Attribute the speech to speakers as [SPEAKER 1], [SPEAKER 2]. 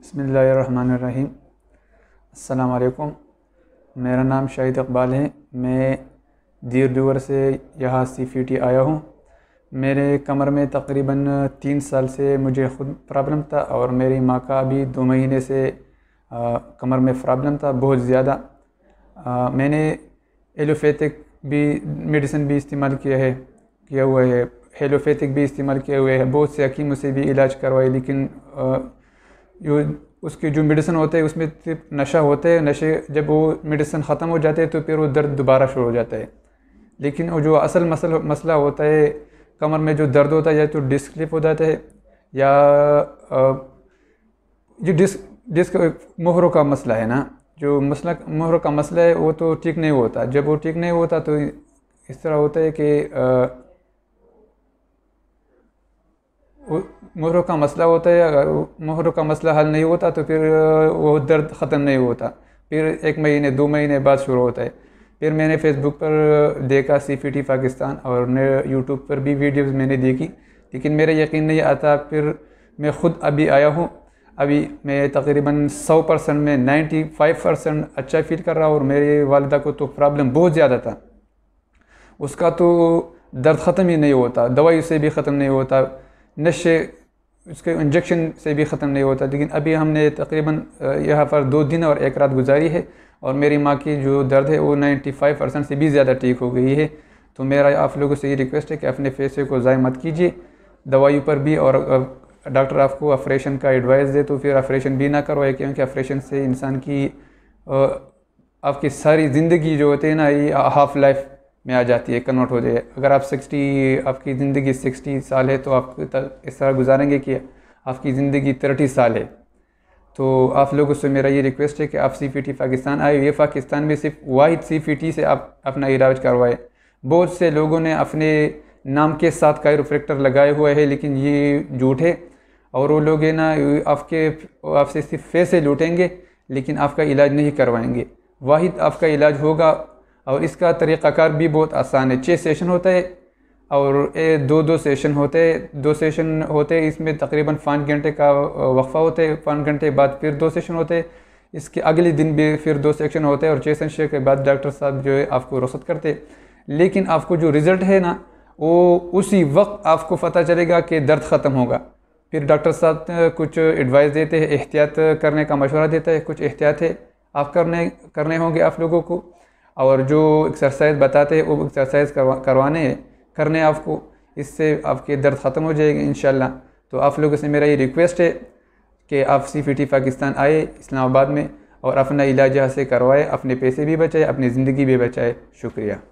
[SPEAKER 1] बसमीम् अल्लाम मेरा नाम शाहिद इकबाल है मैं दीर दूर से यहाँ सी फी टी आया हूँ मेरे कमर में तकरीबन तीन साल से मुझे ख़ुद प्रॉब्लम था और मेरी माँ का भी दो महीने से आ, कमर में प्रॉब्लम था बहुत ज़्यादा मैंने एलोफेथिक भी मेडिसिन भी इस्तेमाल किया है किया हुआ है हेलोफेथिक भी इस्तेमाल किया हुआ है बहुत से हकीमों से भी इलाज करवाए लेकिन आ, जो उसके जो मेडिसिन होते हैं उसमें सिर्फ नशा होता है नशे जब वो मेडिसिन ख़त्म हो जाते हैं तो फिर वो दर्द दोबारा शुरू हो जाता है लेकिन वो जो असल मसल मसला होता है कमर में जो दर्द होता है या तो डिस्क लिप हो जाता है या जो डिस्क डिस्क मोहरों का मसला है ना जो मसला मोहरों का मसला है वो तो ठीक नहीं होता जब वो ठीक नहीं होता तो इस तरह होता है कि मोहरों का मसला होता है अगर मोहरों का मसला हल नहीं होता तो फिर वो दर्द ख़त्म नहीं होता फिर एक महीने दो महीने बाद शुरू होता है फिर मैंने फेसबुक पर देखा सी पी टी पाकिस्तान और यूट्यूब पर भी वीडियोस मैंने देखी लेकिन मेरा यकीन नहीं आता फिर मैं ख़ुद अभी आया हूँ अभी मैं तकरीबन 100 परसेंट में 95 परसेंट अच्छा फील कर रहा हूँ और मेरे वालदा को तो प्रॉब्लम बहुत ज़्यादा था उसका तो दर्द ख़त्म ही नहीं होता दवाई से भी ख़त्म नहीं होता नशे उसके इंजेक्शन से भी ख़त्म नहीं होता लेकिन अभी हमने तकरीबन यहाँ पर दो दिन और एक रात गुजारी है और मेरी माँ की जो दर्द है वो नाइन्टी फाइव परसेंट से भी ज़्यादा ठीक हो गई है तो मेरा आप लोगों से ये रिक्वेस्ट है कि अपने फैसले को ज़ाय मत कीजिए दवाई पर भी और डॉक्टर आपको ऑपरेशन का एडवाइस दे तो फिर ऑपरेशन भी ना करवाए क्योंकि ऑपरेशन से इंसान की आपकी सारी ज़िंदगी जो होती है ना ये हाफ़ लाइफ में आ जाती है कन्वर्ट हो जाए अगर आप 60 आपकी ज़िंदगी 60 साल है तो आप इस तरह गुजारेंगे कि आपकी ज़िंदगी तिरटी साल है तो आप लोगों से मेरा ये रिक्वेस्ट है कि आप सी पी टी पाकिस्तान आए ये पाकिस्तान में सिर्फ वाइड सी पी टी से आप अपना इलाज करवाएं बहुत से लोगों ने अपने नाम के साथ रिफ्रेक्टर लगाए हुए हैं लेकिन ये झूठ है और वो लोग है ना आपके आपसे सिर्फ पैसे लूटेंगे लेकिन आपका इलाज नहीं करवाएंगे वाहिद आपका इलाज होगा और इसका तरीक़ाकार भी बहुत आसान है छः सेशन होता है और ए, दो दो सेशन होते दो सेशन होते इसमें तकरीबन पाँच घंटे का वक्फ़ा होता है पाँच घंटे बाद फिर दो सेशन होते इसके अगले दिन भी फिर दो सेक्शन होते हैं और छः सेशन के बाद डॉक्टर साहब जो है आपको रसद करते लेकिन आपको जो रिज़ल्ट है ना वो उसी वक्त आपको पता चलेगा कि दर्द ख़त्म होगा फिर डॉक्टर साहब तो कुछ एडवाइस देते हैं एहतियात करने का मशवरा देता है कुछ एहतियात है आप करने करने होंगे आप लोगों को और जो एक्सरसाइज बताते हैं वो एक्सरसाइज करवा करवाने करने आपको इससे आपके दर्द ख़त्म हो जाएगा इन तो आप लोगों से मेरा ये रिक्वेस्ट है कि आप सी फी टी पाकिस्तान आए इस्लामाबाद में और अपना इलाज यहाँ से करवाए अपने पैसे भी बचाए अपनी ज़िंदगी भी बचाए शुक्रिया